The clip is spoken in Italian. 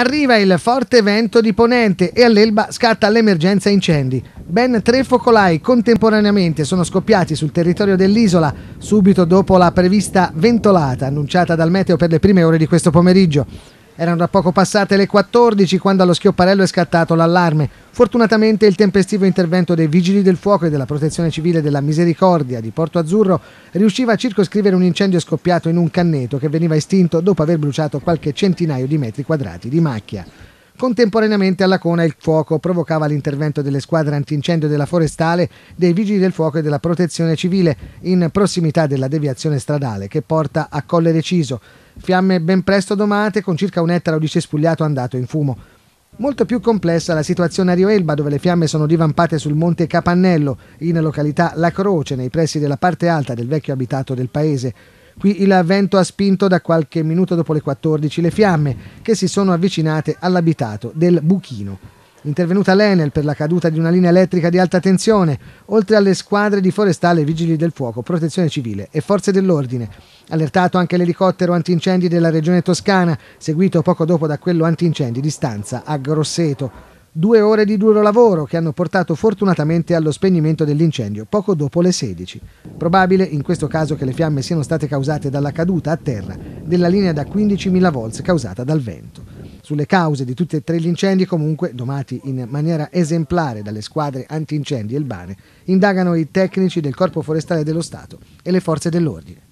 Arriva il forte vento di ponente e all'elba scatta l'emergenza incendi. Ben tre focolai contemporaneamente sono scoppiati sul territorio dell'isola subito dopo la prevista ventolata annunciata dal meteo per le prime ore di questo pomeriggio. Erano da poco passate le 14 quando allo schiopparello è scattato l'allarme. Fortunatamente il tempestivo intervento dei Vigili del Fuoco e della Protezione Civile della Misericordia di Porto Azzurro riusciva a circoscrivere un incendio scoppiato in un canneto che veniva estinto dopo aver bruciato qualche centinaio di metri quadrati di macchia. Contemporaneamente alla Cona il fuoco provocava l'intervento delle squadre antincendio della Forestale, dei Vigili del Fuoco e della Protezione Civile in prossimità della deviazione stradale che porta a Colle Reciso fiamme ben presto domate con circa un ettaro di cespugliato andato in fumo. Molto più complessa la situazione a Rio Elba, dove le fiamme sono divampate sul monte Capannello, in località La Croce, nei pressi della parte alta del vecchio abitato del paese. Qui il vento ha spinto da qualche minuto dopo le 14 le fiamme, che si sono avvicinate all'abitato del Buchino. Intervenuta l'Enel per la caduta di una linea elettrica di alta tensione, oltre alle squadre di forestale, vigili del fuoco, protezione civile e forze dell'ordine. Allertato anche l'elicottero antincendi della regione toscana, seguito poco dopo da quello antincendi di stanza a Grosseto. Due ore di duro lavoro che hanno portato fortunatamente allo spegnimento dell'incendio poco dopo le 16. Probabile in questo caso che le fiamme siano state causate dalla caduta a terra della linea da 15.000 volts causata dal vento. Sulle cause di tutti e tre gli incendi, comunque, domati in maniera esemplare dalle squadre antincendi e il bane, indagano i tecnici del Corpo Forestale dello Stato e le forze dell'ordine.